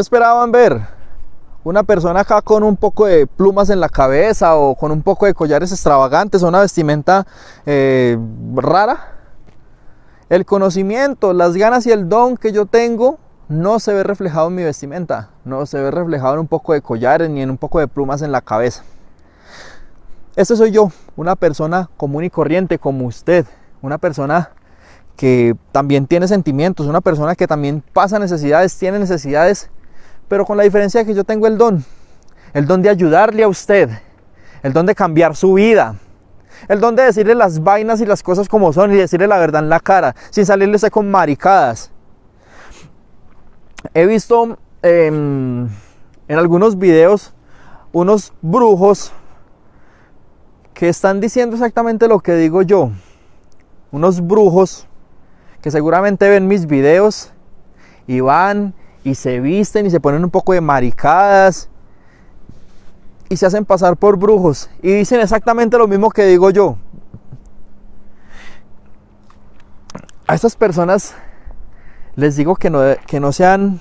esperaban ver? Una persona acá con un poco de plumas en la cabeza o con un poco de collares extravagantes o una vestimenta eh, rara. El conocimiento, las ganas y el don que yo tengo no se ve reflejado en mi vestimenta, no se ve reflejado en un poco de collares ni en un poco de plumas en la cabeza. Este soy yo, una persona común y corriente como usted, una persona que también tiene sentimientos, una persona que también pasa necesidades, tiene necesidades pero con la diferencia que yo tengo el don, el don de ayudarle a usted, el don de cambiar su vida, el don de decirle las vainas y las cosas como son y decirle la verdad en la cara, sin salirle con maricadas. He visto em, en algunos videos unos brujos que están diciendo exactamente lo que digo yo. Unos brujos que seguramente ven mis videos y van y se visten y se ponen un poco de maricadas y se hacen pasar por brujos y dicen exactamente lo mismo que digo yo. A estas personas les digo que no, que no sean,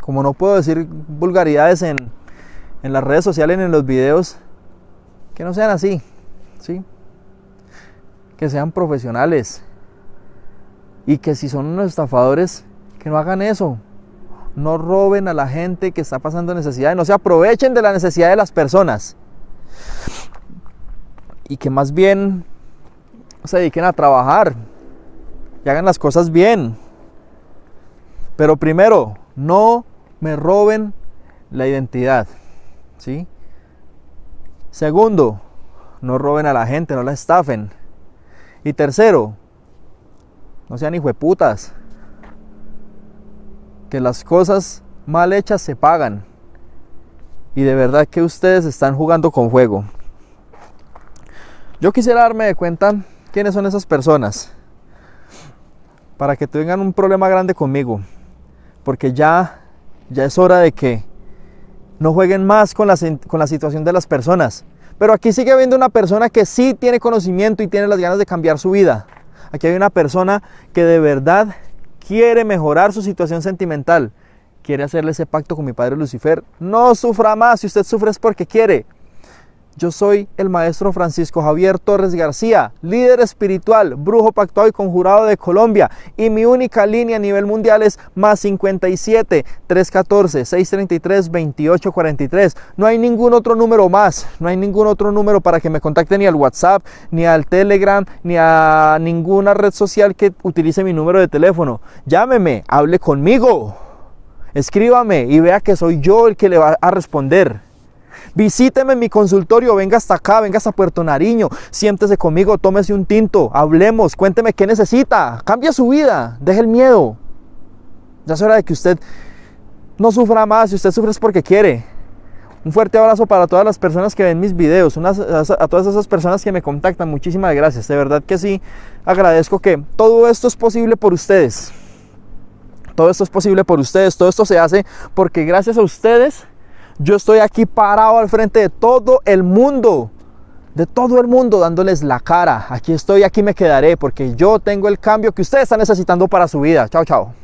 como no puedo decir vulgaridades en, las redes sociales, en los videos, que no sean así, ¿sí? Que sean profesionales y que si son unos estafadores, que no hagan eso, no roben a la gente que está pasando necesidad, no se aprovechen de la necesidad de las personas. Y que más bien se dediquen a trabajar y hagan las cosas bien. Pero primero, no me roben la identidad. ¿sí? Segundo, no roben a la gente, no la estafen. Y tercero, no sean hijueputas que las cosas mal hechas se pagan. Y de verdad que ustedes están jugando con juego Yo quisiera darme de cuenta quiénes son esas personas. Para que tengan un problema grande conmigo. Porque ya, ya es hora de que no jueguen más con la, con la situación de las personas. Pero aquí sigue habiendo una persona que sí tiene conocimiento y tiene las ganas de cambiar su vida. Aquí hay una persona que de verdad quiere mejorar su situación sentimental, quiere hacerle ese pacto con mi padre Lucifer, no sufra más. Si usted sufre es porque quiere. Yo soy el maestro Francisco Javier Torres García, líder espiritual, brujo pactado y conjurado de Colombia. Y mi única línea a nivel mundial es más 57 314 633 2843. No hay ningún otro número más, no hay ningún otro número para que me contacte ni al WhatsApp, ni al Telegram, ni a ninguna red social que utilice mi número de teléfono. Llámeme, hable conmigo, escríbame y vea que soy yo el que le va a responder. Visíteme en mi consultorio, venga hasta acá, venga hasta Puerto Nariño, siéntese conmigo, tómese un tinto, hablemos, cuénteme qué necesita, cambia su vida, deje el miedo. Ya es hora de que usted no sufra más, si usted sufre es porque quiere. Un fuerte abrazo para todas las personas que ven mis videos, a todas esas personas que me contactan, muchísimas gracias, de verdad que sí, agradezco que todo esto es posible por ustedes todo esto es posible por ustedes, todo esto se hace porque gracias a ustedes yo estoy aquí parado al frente de todo el mundo, de todo el mundo dándoles la cara. Aquí estoy, aquí me quedaré porque yo tengo el cambio que ustedes están necesitando para su vida. Chao, chao.